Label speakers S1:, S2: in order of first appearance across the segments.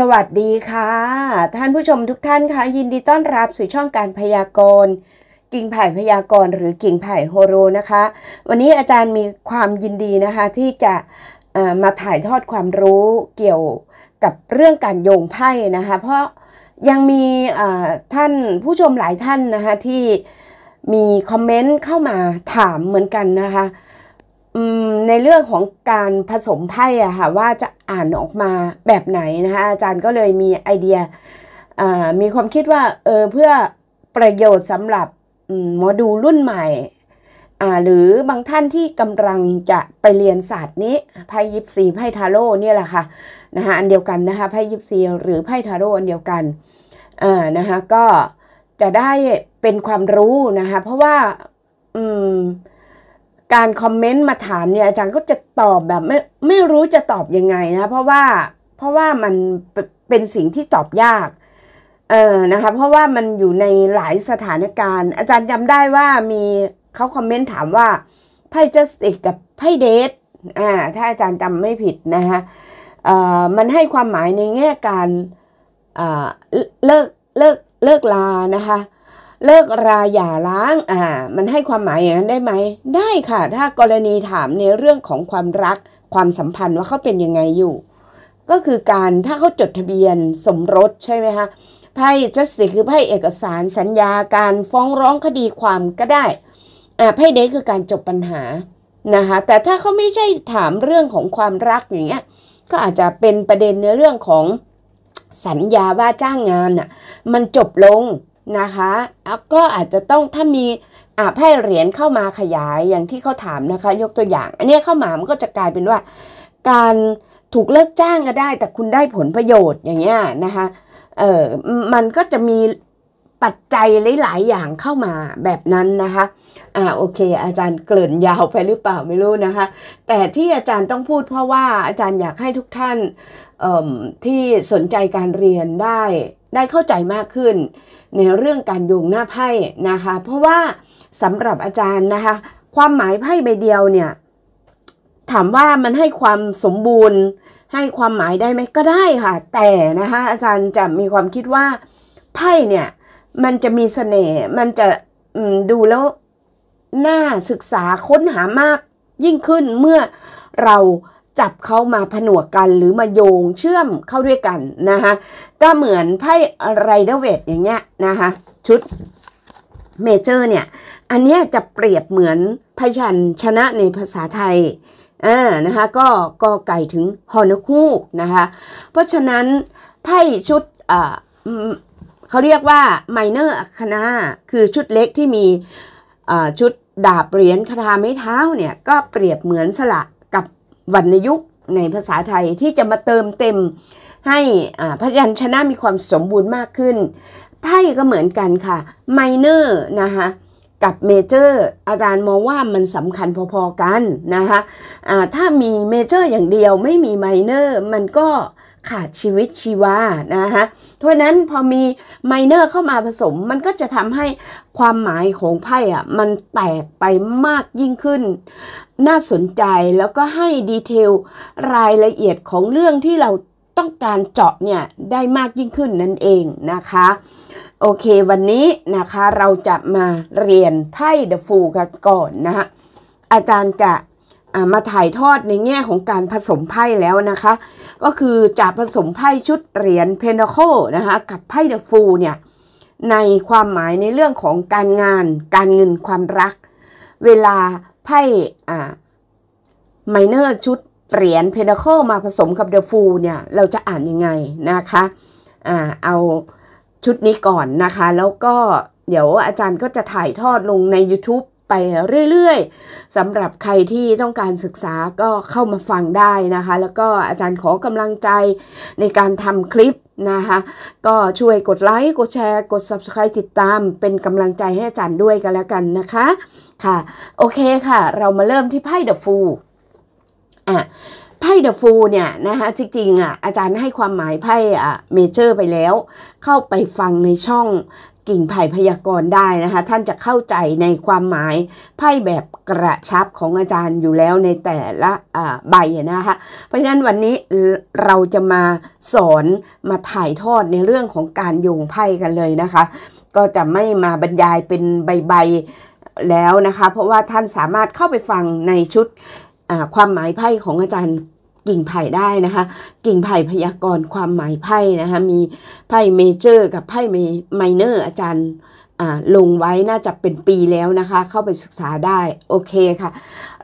S1: สวัสดีค่ะ ท่านผู้ชมทุกท่านคะยินดีต้อนรับสู่ช่องการพยากรณ์ กิ่งไผ่พยากรณ์หรือกิ่งไผ่โฮโรนะคะ วันนี้อาจารย์มีความยินดีนะคะที่จะมาถ่ายทอดความรู้เกี่ยวกับเรื่องการโยงไพ่นะคะ เพราะยังมีท่านผู้ชมหลายท่านนะคะที่มีคอมเมนต์เข้ามาถามเหมือนกันนะคะในเรื่องของการผสมไพ่อะค่ะว่าจะอ่านออกมาแบบไหนนะคะอาจารย์ก็เลยมีไอเดีย มีความคิดว่าเออเพื่อประโยชน์สำหรับหมอดูรุ่นใหม่หรือบางท่านที่กำลังจะไปเรียนศาสตร์นี้ไพ่ยิปซีไพ่ทาโร่เนี่ยแหละค่ะนะคะอันเดียวกันนะคะไพ่ยิปซีหรือไพ่ทาโร่อันเดียวกันนะคะก็จะได้เป็นความรู้นะคะเพราะว่าอืมการคอมเมนต์มาถามเนี่ย อาจารย์ก็จะตอบแบบ ไม่ไม่รู้จะตอบยังไงนะเพราะว่าเพราะว่ามันเป็นสิ่งที่ตอบยาก เออนะคะเพราะว่ามันอยู่ในหลายสถานการณ์ อาจารย์จำได้ว่ามีเขาคอมเมนต์ถามว่าไพ่จัสติกกับไพ่เดท อ่า ถ้าอาจารย์จำไม่ผิดนะคะเอ่อ มันให้ความหมายในแง่การ เอ่อ เลิกเลิกเลิกลานะคะเลิกราหย่าร้าง อ่า มันให้ความหมายอย่างนั้นได้ไหม ได้ค่ะ ถ้ากรณีถามในเรื่องของความรัก ความสัมพันธ์ว่าเขาเป็นยังไงอยู่ ก็คือการถ้าเขาจดทะเบียนสมรสใช่ไหมคะไพ่จัสติคือไพ่เอกสารสัญญาการฟ้องร้องคดีความก็ได้อ่าไพ่เดทคือการจบปัญหา นะคะแต่ถ้าเขาไม่ใช่ถามเรื่องของความรักอย่างเงี้ย ก็อาจจะเป็นประเด็นในเรื่องของสัญญาว่าจ้างงานน่ะ มันจบลงนะคะก็อาจจะต้องถ้ามีอาไพ่เหรียญเข้ามาขยายอย่างที่เขาถามนะคะ ยกตัวอย่าง อันนี้เข้ามามันก็จะกลายเป็นว่า การถูกเลิกจ้างก็ได้แต่คุณได้ผลประโยชน์อย่างเงี้ยนะคะเออมันก็จะมีปัจจัยหลาย ๆอย่างเข้ามาแบบนั้นนะคะ อ่าโอเคอาจารย์เกริ่นยาวไปหรือเปล่าไม่รู้นะคะ แต่ที่อาจารย์ต้องพูดเพราะว่าอาจารย์อยากให้ทุกท่านที่สนใจการเรียนได้ ได้เข้าใจมากขึ้นในเรื่องการโยงหน้าไพ่นะคะ เพราะว่าสำหรับอาจารย์นะคะ ความหมายไพ่ใบเดียวเนี่ยถามว่ามันให้ความสมบูรณ์ให้ความหมายได้ไหมก็ได้ค่ะแต่นะคะอาจารย์จะมีความคิดว่าไพ่เนี่ยมันจะมีสเสน่ห์ มันจะดูแล้วน่าศึกษาค้นหามากยิ่งขึ้นเมื่อเราจับเขามาผนวกกันหรือมาโยงเชื่อมเข้าด้วยกันนะคะก็เหมือนไพ่ไรเดอร์เวทอย่างเงี้ยนะคะชุดเมเจอร์เนี่ย อันนี้จะเปรียบเหมือนพยัญชนะในภาษาไทยอ่านะคะก็ก็ไก่ถึงฮอนคู่นะคะเพราะฉะนั้นไพ่ชุดอ่าเขาเรียกว่าไมเนอร์อัคนาคือชุดเล็กที่มีชุดดาบเหรียญคาถาไม้เท้าเนี่ย ก็เปรียบเหมือนสละกับวรรณยุกต์ในภาษาไทยที่จะมาเติมเต็มให้พยัญชนะมีความสมบูรณ์มากขึ้นไพ่ก็เหมือนกันค่ะไมเนอร์นะคะกับเมเจอร์อาจารย์มองว่ามันสำคัญพอๆกัน นะคะะถ้ามีเมเจอร์ อย่างเดียวไม่มีไมเนอร์มันก็ขาดชีวิตชีวา นะคะเพราะนั้นพอมีไมเนอร์เข้ามาผสม มันก็จะทำให้ความหมายของไพ่อ่ะ มันแตกไปมากยิ่งขึ้น น่าสนใจแล้วก็ให้ดีเทลรายละเอียดของเรื่องที่เราต้องการเจาะเนี่ยได้มากยิ่งขึ้นนั่นเองนะคะ โอเควันนี้นะคะเราจะมาเรียนไพ่เดอะฟูกันก่อนนะคะอาจารย์จะมาถ่ายทอดในแง่ของการผสมไพ่แล้วนะคะ ก็คือจะผสมไพ่ชุดเหรียญเพนโคนะคะ กับไพ่เดอะฟูลเนี่ย ในความหมายในเรื่องของการงาน การเงินความรัก เวลาไพ่ไมเนอร์ชุดเหรียญเพนโคมาผสมกับเดอะฟูลเนี่ย เราจะอ่านยังไงนะคะอะเอาชุดนี้ก่อนนะคะ แล้วก็เดี๋ยวอาจารย์ก็จะถ่ายทอดลงใน YouTube ไปเรื่อยๆสำหรับใครที่ต้องการศึกษาก็เข้ามาฟังได้นะคะ แล้วก็อาจารย์ขอกำลังใจในการทำคลิปนะคะก็ช่วยกดไลค์ กดแชร์กด Subscribe ติดตามเป็นกำลังใจให้อาจารย์ด้วยกันแล้วกันนะคะ ค่ะ โอเคค่ะ เรามาเริ่มที่ไพ่เดอะฟูอ่ะไพ่เดอะฟูเนี่ยนะคะจริงๆอ่ะอาจารย์ให้ความหมายไพ่อ่ะเมเจอร์ไปแล้ว เข้าไปฟังในช่องกิ่งไผ่พยากรณ์ได้นะคะท่านจะเข้าใจในความหมายไพ่แบบกระชับของอาจารย์อยู่แล้วในแต่ละใบนะคะเพราะฉะนั้นวันนี้เราจะมาสอนมาถ่ายทอดในเรื่องของการโยงไพ่กันเลยนะคะก็จะไม่มาบรรยายเป็นใบบแล้วนะคะเพราะว่าท่านสามารถเข้าไปฟังในชุดความหมายไพ่ของอาจารย์กิ่งไผ่ได้นะคะ กิ่งไผ่พยากรณ์ความหมายไพ่นะคะ มีไพ่เมเจอร์กับไพ่ไมเนอร์อาจารย์ลงไว้น่าจะเป็นปีแล้วนะคะ เข้าไปศึกษาได้ โอเคค่ะ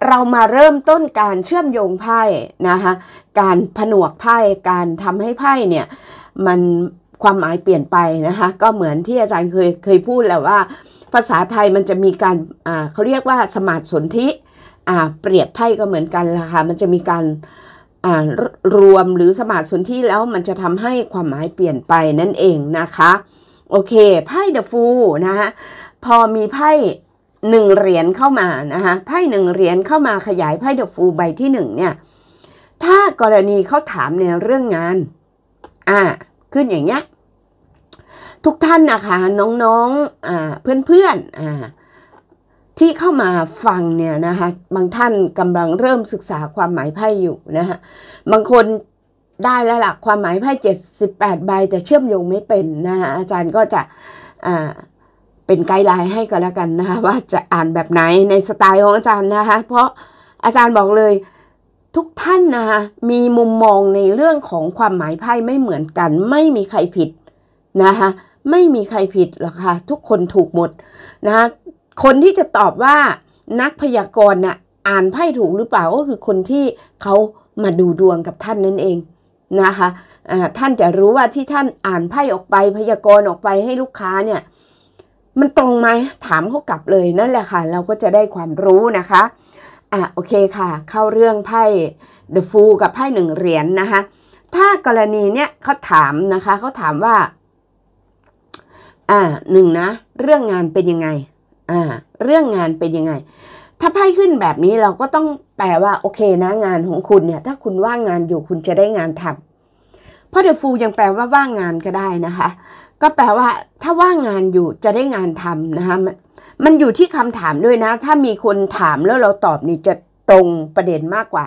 S1: เรามาเริ่มต้นการเชื่อมโยงไพ่นะคะการผนวกไพ่การทำให้ไพ่เนี่ยมันความหมายเปลี่ยนไปนะคะก็เหมือนที่อาจารย์เคยเคยพูดแล้วว่าภาษาไทยมันจะมีการเขาเรียกว่าสมาร์ทสนธิเปรียบไพ่ก็เหมือนกันนะคะมันจะมีการรวมหรือสมาิสนที่แล้วมันจะทำให้ความหมายเปลี่ยนไปนั่นเองนะคะ โอเค ไพ่เดอะฟูนะฮะพอมีไพ่หนึ่งเหรียญเข้ามานะฮะไพ่หนึ่งเหรียญเข้ามาขยายไพ่เดอะฟูใบที่หนึ่งเนี่ย ถ้ากรณีเขาถามในเรื่องงาน อ่า ขึ้นอย่างเงี้ยทุกท่านนะคะน้องๆอ่าเพื่อน ๆ อ่าที่เข้ามาฟังเนี่ยนะคะบางท่านกำลังเริ่มศึกษาความหมายไพ่อยู่นะคะบางคนได้แล้วล่ะความหมายไพ่ 78ใบแต่เชื่อมโยงไม่เป็นนะคะอาจารย์ก็จะอ่าเป็นไกด์ไลน์ให้ก็แล้วกันนะคะว่าจะอ่านแบบไหนในสไตล์ของอาจารย์นะคะเพราะอาจารย์บอกเลยทุกท่านนะคะมีมุมมองในเรื่องของความหมายไพ่ไม่เหมือนกัน ไม่มีใครผิดนะคะไม่มีใครผิดหรอกค่ะทุกคนถูกหมดนะคะคนที่จะตอบว่านักพยากรณ์น่ะอ่านไพ่ถูกหรือเปล่า ก็คือคนที่เขามาดูดวงกับท่านนั่นเองนะคะะท่านจะรู้ว่าที่ท่านอ่านไพ่ออกไปพยากรณ์ออกไปให้ลูกค้าเนี่ย มันตรงไหมถามเขากลับเลยนั่นแหละค่ะเราก็จะได้ความรู้นะคะอ่ะโอเคค่ะ เข้าเรื่องไพ่ The Fool กับไพ่หนึ่งเหรียญนนะคะถ้ากรณีเนี้ยเขาถามนะคะเขาถามว่าอ่าหนึ่งนะ เรื่องงานเป็นยังไงอ่าเรื่องงานเป็นยังไง ถ้าไพ่ขึ้นแบบนี้เราก็ต้องแปลว่าโอเคนะงานของคุณเนี่ยถ้าคุณว่างงานอยู่คุณจะได้งานทำเพราะเดฟูยังแปลว่าว่างงานก็ได้นะคะ ก็แปลว่าถ้าว่างงานอยู่จะได้งานทำนะคะมันอยู่ที่คำถามด้วยนะ ถ้ามีคนถามแล้วเราตอบนี่จะตรงประเด็นมากกว่า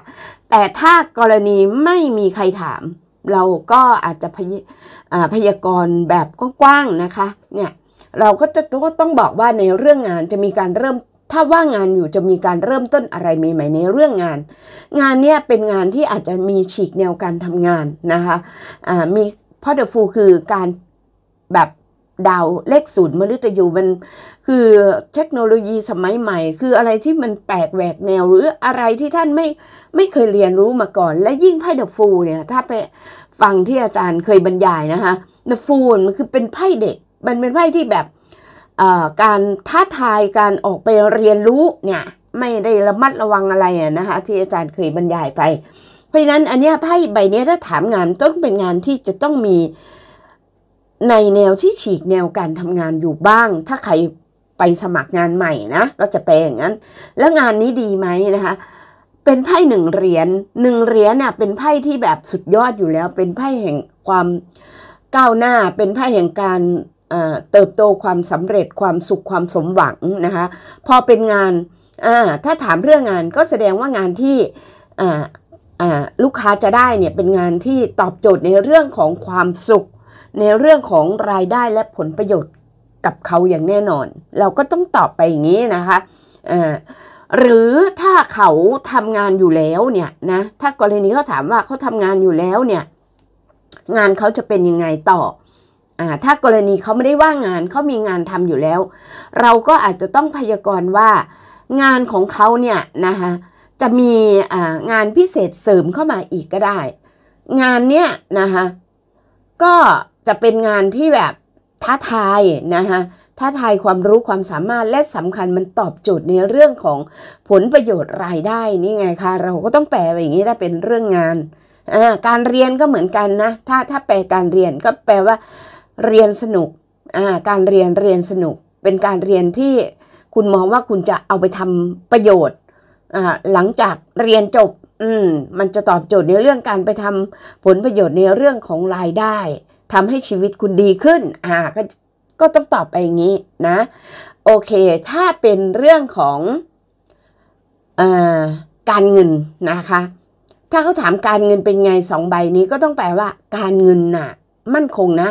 S1: แต่ถ้ากรณีไม่มีใครถาม เราก็อาจจะพยพยากรณ์แบบกว้างๆนะคะเนี่ยเราก็จะต้องบอกว่าในเรื่องงานจะมีการเริ่มถ้าว่างงานอยู่จะมีการเริ่มต้นอะไรใหม่ๆในเรื่องงาน งานเนี้ยเป็นงานที่อาจจะมีฉีกแนวการทำงานนะคะะมีพอดฟูคือการแบบดาวเลขศูนย์มฤตยูมันคือเทคโนโลยีสมัยใหม่ คืออะไรที่มันแปลกแหวกแนวหรืออะไรที่ท่านไม่ไม่เคยเรียนรู้มาก่อน และยิ่งไพ่เดอะฟูเนี่ยถ้าไปฟังที่อาจารย์เคยบรรยายนะคะเดอะฟูมันคือเป็นไพ่เด็กมันเป็นไพ่ที่แบบการท้าทายการออกไปเรียนรู้เนี่ย ไม่ได้ระมัดระวังอะไรนะคะที่อาจารย์เคยบรรยายไป เพราะฉะนั้นอันนี้ไพ่ใบนี้ถ้าถามงานต้องเป็นงานที่จะต้องมีในแนวที่ฉีกแนวการทำงานอยู่บ้าง ถ้าใครไปสมัครงานใหม่นะก็จะไปอย่างนั้น แล้วงานนี้ดีไหมนะคะเป็นไพ่หนึ่งเหรียญหนึ่งเหรียญน่ะเป็นไพ่ที่แบบสุดยอดอยู่แล้ว เป็นไพ่แห่งความก้าวหน้าเป็นไพ่แห่งการเติบโตความสำเร็จความสุขความสมหวังนะคะพอเป็นงานถ้าถามเรื่องงานก็แสดงว่างานที่ลูกค้าจะได้เนี่ยเป็นงานที่ตอบโจทย์ในเรื่องของความสุข ในเรื่องของรายได้และผลประโยชน์กับเขาอย่างแน่นอน เราก็ต้องตอบไปอย่างนี้นะคะหรือถ้าเขาทำงานอยู่แล้วเนี่ยนะถ้ากรณีเขาถามว่าเขาทำงานอยู่แล้วเนี่ยงานเขาจะเป็นยังไงต่อถ้ากรณีเขาไม่ได้ว่างงานเขามีงานทำอยู่แล้ว เราก็อาจจะต้องพยากรณ์ว่า งานของเขาเนี่ยนะคะจะมีงานพิเศษเสริมเข้ามาอีกก็ได้ งานเนี้ยนะคะก็จะเป็นงานที่แบบท้าทายนะคะท้าทายความรู้ความสามารถและสำคัญมันตอบโจทย์ในเรื่องของผลประโยชน์รายได้นี่ไงคะเราก็ต้องแปลไปอย่างนี้ถ้าเป็นเรื่องงานการเรียนก็เหมือนกันนะถ้าถ้าแปลการเรียนก็แปลว่าเรียนสนุก การเรียนเรียนสนุก เป็นการเรียนที่คุณมองว่าคุณจะเอาไปทำประโยชน์หลังจากเรียนจบมมันจะตอบโจทย์ในเรื่องการไปทำผลประโยชน์ในเรื่องของรายได้ทำให้ชีวิตคุณดีขึ้น อ่า ก็ก็ต้องตอบไปอย่างนี้ นะ โอเค ถ้าเป็นเรื่องของอการเงินนะคะ ถ้าเขาถามการเงินเป็นไงสองใบนี้ก็ต้องแปลว่า การเงินน่ะ มั่นคงนะ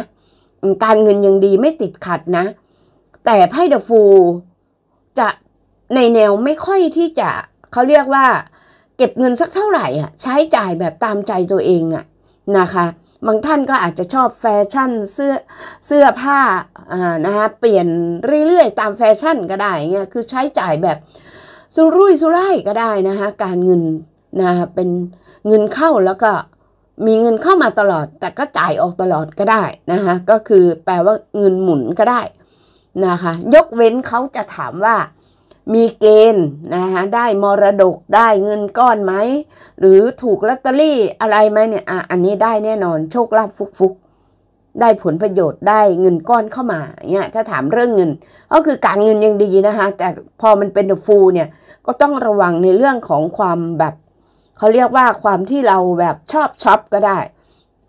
S1: การเงินยังดีไม่ติดขัดนะ แต่ไพ่เดอะฟู จะในแนวไม่ค่อยที่จะเขาเรียกว่า เก็บเงินสักเท่าไหร่อ่ะใช้จ่ายแบบตามใจตัวเองอ่ะนะคะ บางท่านก็อาจจะชอบแฟชั่นเสื้อเสื้อผ้าอ่านะคะเปลี่ยนเรื่อยๆ ตามแฟชั่นก็ได้เงี้ยคือใช้จ่ายแบบ สุรุ่ยสุร่ายก็ได้นะคะการเงินนะคะเป็นเงินเข้าแล้วก็มีเงินเข้ามาตลอดแต่ก็จ่ายออกตลอดก็ได้นะคะก็คือแปลว่าเงินหมุนก็ได้นะคะยกเว้นเขาจะถามว่ามีเกณฑ์นะคะได้มรดกได้เงินก้อนไหมหรือถูกลอตเตอรี่อะไรไหมเนี่ยอ่ะอันนี้ได้แน่นอนโชคลาภฟุกๆ ได้ผลประโยชน์ได้เงินก้อนเข้ามาเนี่ยถ้าถามเรื่องเงิน ก็คือการเงินยังดีนะคะแต่พอมันเป็นฟูเนี่ยก็ต้องระวังในเรื่องของความแบบเขาเรียกว่าความที่เราแบบชอบช็อปก็ได้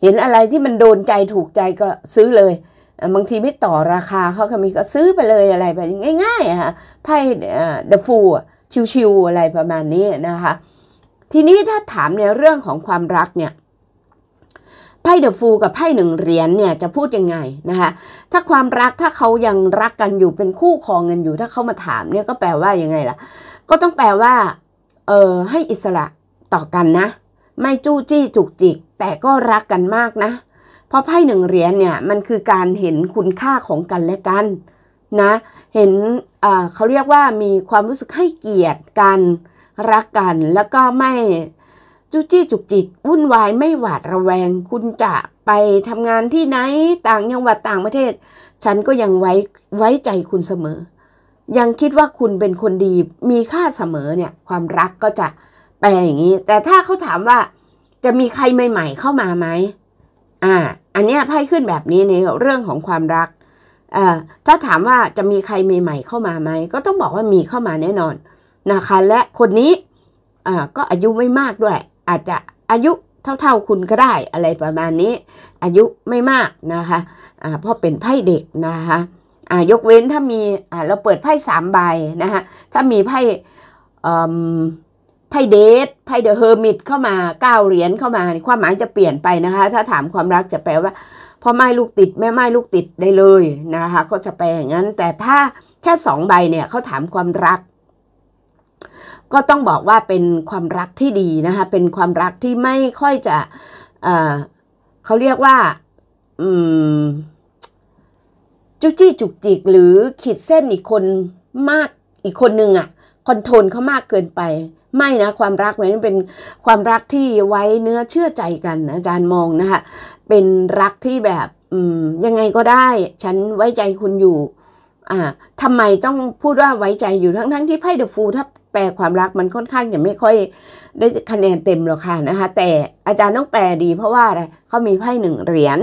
S1: เห็นอะไรที่มันโดนใจถูกใจก็ซื้อเลย บางทีไม่ต่อราคาเขาก็มีก็ซื้อไปเลยอะไรแบบง่ายๆค่ะ ไพ่เด f o ฟูชิวๆอะไรประมาณนี้นะคะ ทีนี้ถ้าถามในเรื่องของความรักเนี่ย ไพ่เดอะฟูกับไพ่หนึ่งเหรียญเนี่ยจะพูดยังไงนะคะ ถ้าความรักถ้าเขายังรักกันอยู่เป็นคู่ครองกันอยู่ ถ้าเขามาถามเนี่ยก็แปลว่ายังไงล่ะ ก็ต้องแปลว่า เออให้อิสระต่อกันนะไม่จู้จี้จุกจิกแต่ก็รักกันมากนะ เพราะไพ่หนึ่งเหรียญเนี่ยมันคือการเห็นคุณค่าของกันและกันนะเห็นเขาเรียกว่ามีความรู้สึกให้เกียรติกันรักกันแล้วก็ไม่จู้จี้จุกจิกวุ่นวายไม่หวาดระแวง คุณจะไปทำงานที่ไหนต่างจังหวัดต่างประเทศ ฉันก็ยังไว้ไว้ใจคุณเสมอ ยังคิดว่าคุณเป็นคนดีมีค่าเสมอเนี่ยความรักก็จะไปอย่างนี้ แต่ถ้าเขาถามว่าจะมีใครใหม่ ๆ เข้ามาไหม อ่า อันเนี้ยไพ่ขึ้นแบบนี้ในเรื่องของความรักอ่าถ้าถามว่าจะมีใครใหม่ ๆ เข้ามาไหม ก็ต้องบอกว่ามีเข้ามาแน่นอนนะคะ และคนนี้ อ่า ก็อายุไม่มากด้วย อาจจะอายุเท่า ๆคุณก็ได้อะไรประมาณนี้ อายุไม่มากนะคะ อ่า เพราะเป็นไพ่เด็กนะคะอ่ายกเว้นถ้ามี อ่า เราเปิดไพ่สามใบนะคะถ้ามีไพ่อ่าไพเดท ไพเดอะเฮอร์มิตเข้ามาเก้าเหรียญเข้ามา ความหมายจะเปลี่ยนไปนะคะ ถ้าถามความรักจะแปลว่าพ่อไม้ลูกติดแม่ไม้ลูกติดได้เลยนะคะก็จะแปลอย่างนั้น แต่ถ้าแค่สองใบเนี่ยเขาถามความรัก ก็ต้องบอกว่าเป็นความรักที่ดีนะคะ เป็นความรักที่ไม่ค่อยจะเเขาเรียกว่าจุจี้จุกจิกหรือขีดเส้นอีกคนมากอีกคนนึงอะะคอนโทรลเขามากเกินไปไม่นะ ความรักมันเป็นความรักที่ไว้เนื้อเชื่อใจกันอาจารย์มองนะคะเป็นรักที่แบบยังไงก็ได้ ฉันไว้ใจคุณอยู่อ่าทำไมต้องพูดว่าไว้ใจอยู่ทั้งทั้งที่ไพ่เดอะฟูถ้าแปลความรักมันค่อนข้างจะไม่ค่อยได้คะแนนเต็มหรอกค่ะนะคะแต่อาจารย์ต้องแปลดีเพราะว่าอะไรเขามีไพ่หนึ่งเหรียญ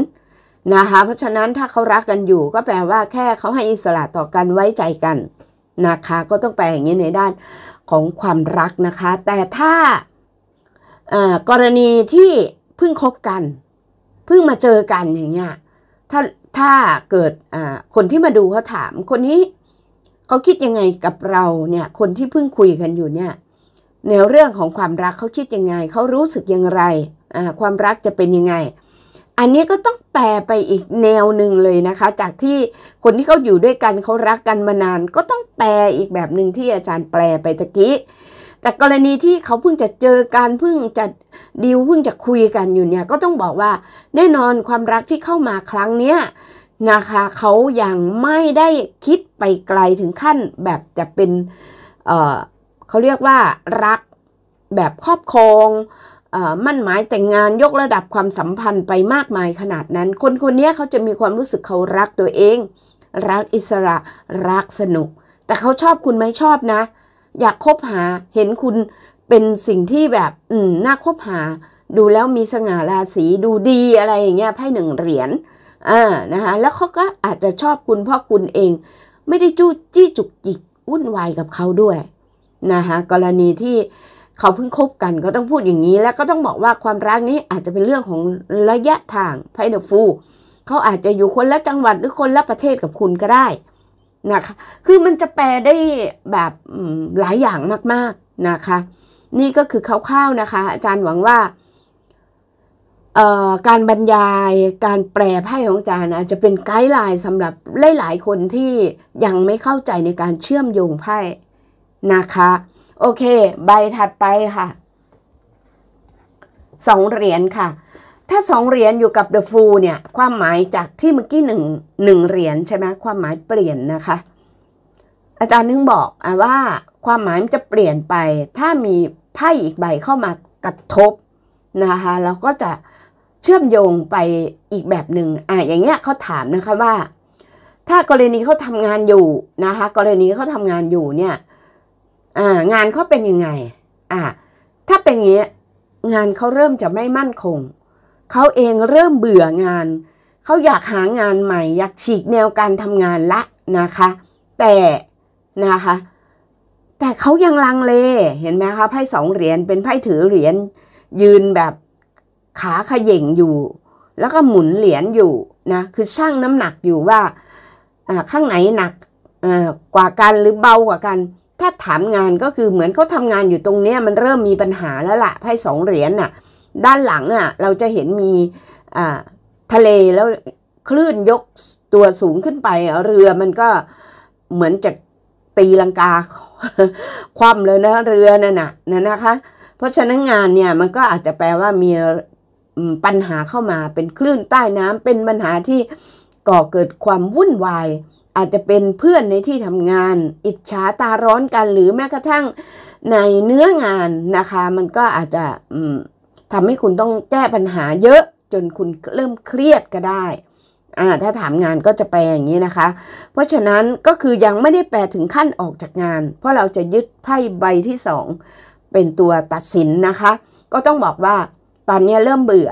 S1: นะคะเพราะฉะนั้นถ้าเขารักกันอยู่ ก็แปลว่าแค่เขาให้อิสระต่อกันไว้ใจกันนะคะก็ต้องแปลอย่างนี้ในด้านของความรักนะคะ แต่ถ้ากรณีที่เพิ่งคบกันเพิ่งมาเจอกันอย่างเงี้ยถ้าถ้าเกิดคนที่มาดูเขาถาม คนนี้เขาคิดยังไงกับเราเนี่ยคนที่เพิ่งคุยกันอยู่เนี่ยในเรื่องของความรักเขาคิดยังไงเขารู้สึกอย่างไรความรักจะเป็นยังไงอันนี้ก็ต้องแปลไปอีกแนวหนึ่งเลยนะคะ จากที่คนที่เขาอยู่ด้วยกันเขารักกันมานานก็ต้องแปลอีกแบบหนึ่งที่อาจารย์แปลไปตะกี้แต่กรณีที่เขาเพิ่งจะเจอการเพิ่งจะดิวเพิ่งจะคุยกันอยู่เนี่ยก็ต้องบอกว่าแน่นอนความรักที่เข้ามาครั้งเนี้ยนะคะเขายังไม่ได้คิดไปไกลถึงขั้นแบบจะเป็นเเขาเรียกว่ารักแบบครอบครองมั่นหมายแต่งงานยกระดับความสัมพันธ์ไปมากมายขนาดนั้น คนคนนี้เขาจะมีความรู้สึกเขารักตัวเอง รักอิสระรักสนุก แต่เขาชอบคุณไหมชอบนะ อยากคบหาเห็นคุณเป็นสิ่งที่แบบ อืม น่าคบหา ดูแล้วมีสง่าราศีดูดีอะไรอย่างเงี้ยไพ่หนึ่งเหรียญอ่านะคะแล้วเขาก็อาจจะชอบคุณเพราะคุณเอง ไม่ได้จู้จี้จุกจิกวุ่นวายกับเขาด้วยนะคะกรณีที่เขาเพิ่งคบกันก็ต้องพูดอย่างนี้ แล้วก็ต้องบอกว่าความรักนี้อาจจะเป็นเรื่องของระยะทางไพ่เดอะฟูเขาอาจจะอยู่คนละจังหวัดหรือคนละประเทศกับคุณก็ได้นะคะ คือมันจะแปลได้แบบหลายอย่างมาก ๆนะคะ นี่ก็คือคร่าวๆนะคะ อาจารย์หวังว่าการบรรยายการแปลไพ่ของอาจารย์นะจะเป็นไกด์ไลน์สำหรับหลายๆคนที่ยังไม่เข้าใจในการเชื่อมโยงไพ่นะคะโอเคใบถัดไปค่ะสองเหรียญค่ะ ถ้าสองเหรียญอยู่กับ The Fool เนี่ยความหมายจากที่เมื่อกี้หนึ่งหนึ่งเหรียญใช่ไหมความหมายเปลี่ยนนะคะอาจารย์นึงบอกอว่าความหมายมันจะเปลี่ยนไปถ้ามีไพ่อีกใบเข้ามากระทบนะคะเราก็จะเชื่อมโยงไปอีกแบบหนึ่งอ่ะอย่างเงี้ยเขาถามนะคะว่าถ้ากรณีเขาทำงานอยู่นะคะกรณีเขาทำงานอยู่เนี่ยอ่างานเขาเป็นยังไงอ่าถ้าเป็นอย่างนี้งานเขาเริ่มจะไม่มั่นคง เขาเองเริ่มเบื่องาน เขาอยากหางานใหม่ อยากฉีกแนวการทำงานละนะคะ แต่นะคะ แต่เขายังลังเล เห็นไหมคะไพ่สองเหรียญเป็นไพ่ถือเหรียญยืนแบบขาขย่งอยู่ แล้วก็หมุนเหรียญอยู่นะคือช่างน้ำหนักอยู่ว่าข้างไหนหนักกว่ากันหรือเบากว่ากันถ้าถามงานก็คือเหมือนเขาทำงานอยู่ตรงเนี้ยมันเริ่มมีปัญหาแล้วละ่ะไพ่สองเหรียญน่ะด้านหลังอ่ะเราจะเห็นมีทะเลแล้วคลื่นยกตัวสูงขึ้นไปเรือมันก็เหมือนจะตีลังกาคว่ำเลยนะเรือนั่นน่ะนะนะคะ เพราะฉะนั้นงานเนี่ยมันก็อาจจะแปลว่ามีปัญหาเข้ามาเป็นคลื่นใต้น้ำเป็นปัญหาที่ก่อเกิดความวุ่นวายอาจจะเป็นเพื่อนในที่ทำงานอิจฉาตาร้อนกัน หรือแม้กระทั่งในเนื้องานนะคะ มันก็อาจจะทำให้คุณต้องแก้ปัญหาเยอะจนคุณเริ่มเครียดก็ได้ อ่าถ้าถามงานก็จะแปลอย่างนี้นะคะ เพราะฉะนั้นก็คือยังไม่ได้แปลถึงขั้นออกจากงาน เพราะเราจะยึดไพ่ใบที่สองเป็นตัวตัดสินนะคะ ก็ต้องบอกว่าตอนนี้เริ่มเบื่อ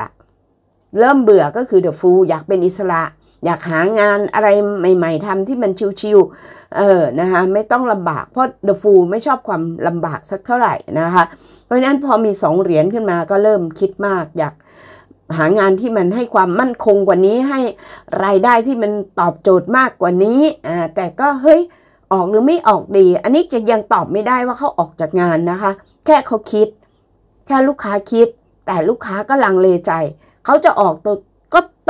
S1: เริ่มเบื่อก็คือเดอะฟูอยากเป็นอิสระอยากหางานอะไรใหม่ ๆทำที่มันชิวๆเออนะคะไม่ต้องลำบากเพราะเดอะฟูไม่ชอบความลำบากสักเท่าไหร่นะคะเพราะนั้นพอมีสองเหรียญขึ้นมาก็เริ่มคิดมากอยากหางานที่มันให้ความมั่นคงกว่านี้ให้รายได้ที่มันตอบโจทย์มากกว่านี้อ่าแต่ก็เฮ้ยออกหรือไม่ออกดีอันนี้จะยังตอบไม่ได้ว่าเขาออกจากงานนะคะ แค่เขาคิด แค่ลูกค้าคิด แต่ลูกค้าก็ลังเลใจเขาจะออกต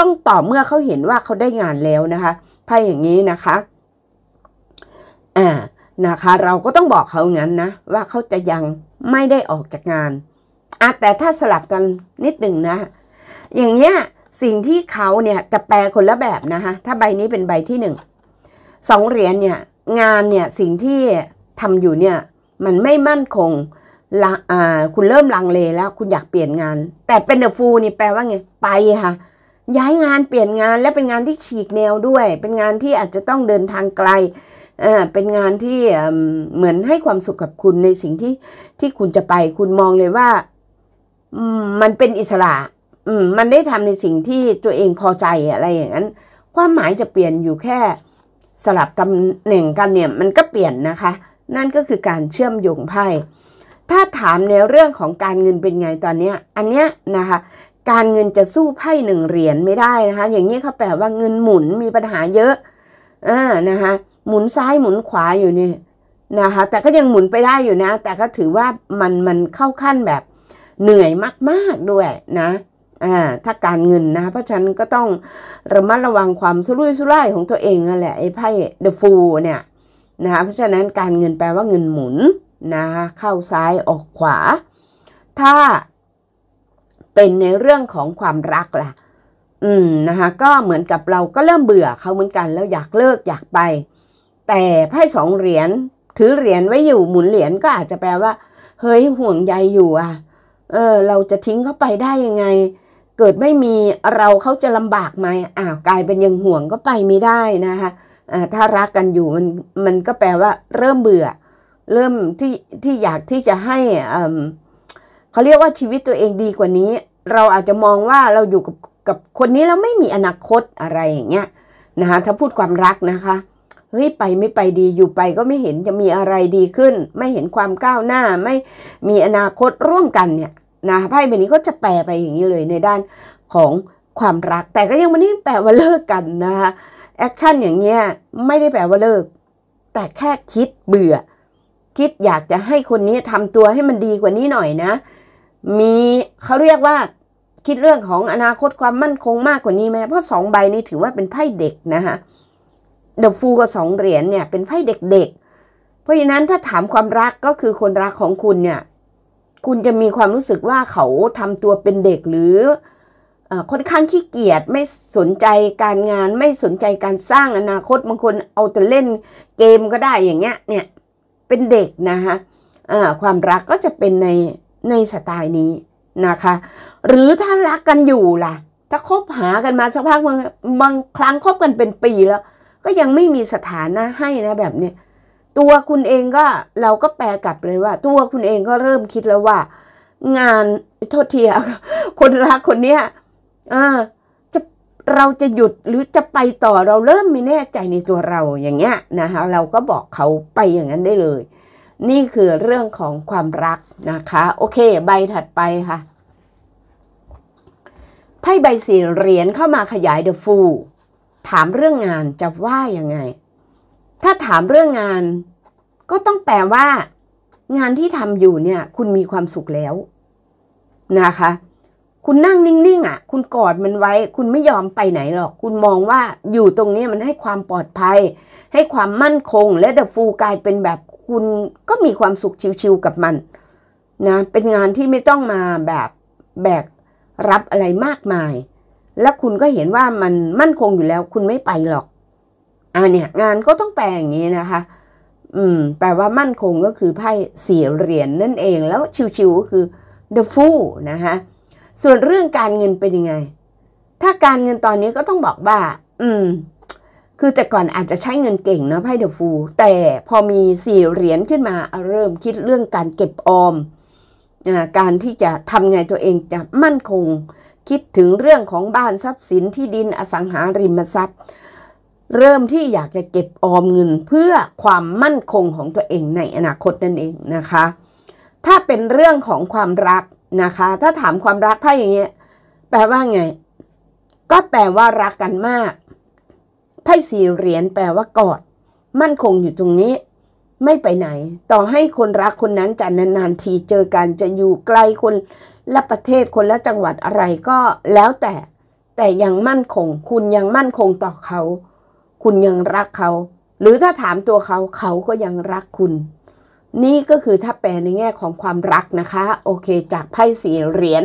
S1: ต้องต่อเมื่อเขาเห็นว่าเขาได้งานแล้วนะคะ ไพ่อย่างนี้นะคะ อ่า นะคะ เราก็ต้องบอกเขางั้นนะ ว่าเขาจะยังไม่ได้ออกจากงานอ่ะแต่ถ้าสลับกันนิดหนึ่งนะ อย่างเงี้ยสิ่งที่เขาเนี่ยจะแปลคนละแบบนะคะ ถ้าใบนี้เป็นใบที่หนึ่งสองเหรียญเนี่ยงานเนี่ยสิ่งที่ทำอยู่เนี่ยมันไม่มั่นคงละ อ่าคุณเริ่มลังเลแล้ว คุณอยากเปลี่ยนงาน แต่เป็นเดอะฟูนี่แปลว่าไงไปค่ะย้ายงานเปลี่ยนงาน และเป็นงานที่ฉีกแนวด้วย เป็นงานที่อาจจะต้องเดินทางไกลอ่าเป็นงานที่เหมือนให้ความสุขกับคุณในสิ่งที่ที่คุณจะไป คุณมองเลยว่ามันเป็นอิสระมันได้ทำในสิ่งที่ตัวเองพอใจอะไรอย่างนั้น ความหมายจะเปลี่ยนอยู่แค่สลับตำแหน่งกันเนี่ย มันก็เปลี่ยนนะคะ นั่นก็คือการเชื่อมโยงไพ่ถ้าถามในเรื่องของการเงินเป็นไงตอนนี้อันเนี้ยนะคะการเงินจะสู้ไพ่หนึ่งเหรียญไม่ได้นะคะอย่างนี้เขาแปลว่าเงินหมุนมีปัญหาเยอะอ่านะคะหมุนซ้ายหมุนขวาอยู่นี่นะคะแต่ก็ยังหมุนไปได้อยู่นะ แต่ก็ถือว่ามันมันเข้าขั้นแบบเหนื่อยมาก ๆด้วยนะอ่าถ้าการเงินนะเพราะฉันก็ต้องระมัดระวังความสุรุ่ยสุร่ายของตัวเองนั่นแหละไอ้ไพ่เดอะฟูเนี่ยนะคะเพราะฉะนั้นการเงินแปลว่าเงินหมุนนะคะเข้าซ้ายออกขวา ถ้าเป็นในเรื่องของความรักล่ะ อืมนะคะก็เหมือนกับเราก็เริ่มเบื่อเขาเหมือนกันแล้วอยากเลิก อยากไป แต่ไพ่สองเหรียญถือเหรียญไว้อยู่หมุนเหรียญก็อาจจะแปลว่า เฮ้ยห่วงใยอยู่อ่ะเออเราจะทิ้งเขาไปได้ยังไง เกิดไม่มีเราเขาจะลำบากไหมอ้าวกลายเป็นยังห่วงก็ไปไม่ได้นะคะอ่าถ้ารักกันอยู่มันมันก็แปลว่า เริ่มเบื่อ เริ่มที่ที่อยากที่จะให้อ่าเขาเรียกว่าชีวิตตัวเองดีกว่านี้เราอาจจะมองว่าเราอยู่กับกับคนนี้แล้วไม่มีอนาคตอะไรอย่างเงี้ยนะคะถ้าพูดความรักนะคะเฮ้ยไปไม่ไปดีอยู่ไปก็ไม่เห็นจะมีอะไรดีขึ้น ไม่เห็นความก้าวหน้า ไม่มีอนาคตร่วมกันเนี่ยนะไพ่ใบนี้ก็จะแปลไปอย่างนี้เลย ในด้านของความรัก แต่ก็ยังไม่ได้แปลว่าเลิกกันนะคะแอคชั่นอย่างเงี้ยไม่ได้แปลว่าเลิกแต่แค่คิดเบื่อ คิดอยากจะให้คนนี้ทำตัวให้มันดีกว่านี้หน่อยนะมีเขาเรียกว่าคิดเรื่องของอนาคตความมั่นคงมากกว่านี้ไหมเพราะสองใบนี้ถือว่าเป็นไพ่เด็กนะคะเดอะฟูกับสองเหรียญเนี่ยเป็นไพ่เด็กๆ เพราะฉะนั้นถ้าถามความรักก็คือคนรักของคุณเนี่ยคุณจะมีความรู้สึกว่าเขาทำตัวเป็นเด็กหรือค่อนข้างขี้เกียจไม่สนใจการงานไม่สนใจการสร้างอนาคตบางคนเอาแต่เล่นเกมก็ได้อย่างเงี้ยเนี่ยเป็นเด็กนะคะะความรักก็จะเป็นในในสไตล์นี้นะคะ หรือถ้ารักกันอยู่ล่ะ ถ้าคบหากันมาสักพักบางบางครั้งคบกันเป็นปีแล้ว ก็ยังไม่มีสถานะให้นะแบบนี้ตัวคุณเองก็เราก็แปลกลับเลยว่า ตัวคุณเองก็เริ่มคิดแล้วว่า งานโทษทีคนรักคนเนี้ยอ่าจะเราจะหยุดหรือจะไปต่อเราเริ่มไม่แน่ใจในตัวเราอย่างเงี้ยนะคะเราก็บอกเขาไปอย่างนั้นได้เลยนี่คือเรื่องของความรักนะคะ โอเคใบถัดไปค่ะไพ่ใบสี่เหรียญเข้ามาขยายเดอะฟูถามเรื่องงานจะว่ายังไง ถ้าถามเรื่องงาน ก็ต้องแปลว่า งานที่ทำอยู่เนี่ย คุณมีความสุขแล้ว นะคะ คุณนั่งนิ่งๆอ่ะคุณกอดมันไว้ คุณไม่ยอมไปไหนหรอก คุณมองว่าอยู่ตรงนี้มันให้ความปลอดภัย ให้ความมั่นคงและเดอะฟูกลายเป็นแบบคุณก็มีความสุขชิวๆกับมันนะเป็นงานที่ไม่ต้องมาแบบแบกรับอะไรมากมาย และคุณก็เห็นว่ามันมั่นคงอยู่แล้วคุณไม่ไปหรอกอ่าเนี่ยงานก็ต้องแปลอย่างนี้นะคะ อืมแปลว่ามั่นคงก็คือไพ่สี่เหรียญนนั่นเอง แล้วชิวๆก็คือ the fool นะคะส่วนเรื่องการเงินเป็นยังไง ถ้าการเงินตอนนี้ก็ต้องบอกว่าอืมคือแต่ก่อนอาจจะใช้เงินเก่งนะไพ่เดอะฟู แต่พอมีสี่เหรียญขึ้นมาเริ่มคิดเรื่องการเก็บออมการที่จะทำไงตัวเองจะมั่นคง คิดถึงเรื่องของบ้านทรัพย์สินที่ดินอสังหาริมทรัพย์ เริ่มที่อยากจะเก็บออมเงิน เพื่อความมั่นคงของตัวเองในอนาคตนั่นเองนะคะ ถ้าเป็นเรื่องของความรักนะคะ ถ้าถามความรักไพ่อย่างเงี้ยแปลว่าไง ก็แปลว่ารักกันมากไพ่สี่เหรียญแปลว่ากอด มั่นคงอยู่ตรงนี้ ไม่ไปไหน ต่อให้คนรักคนนั้นจะนานๆทีเจอกันจะอยู่ไกลคนละประเทศคนละจังหวัดอะไรก็แล้วแต่ แต่ยังมั่นคง คุณยังมั่นคงต่อเขา คุณยังรักเขา หรือถ้าถามตัวเขาเขาก็ยังรักคุณ นี่ก็คือถ้าแปลในแง่ของความรักนะคะ โอเคจากไพ่สี่เหรียญ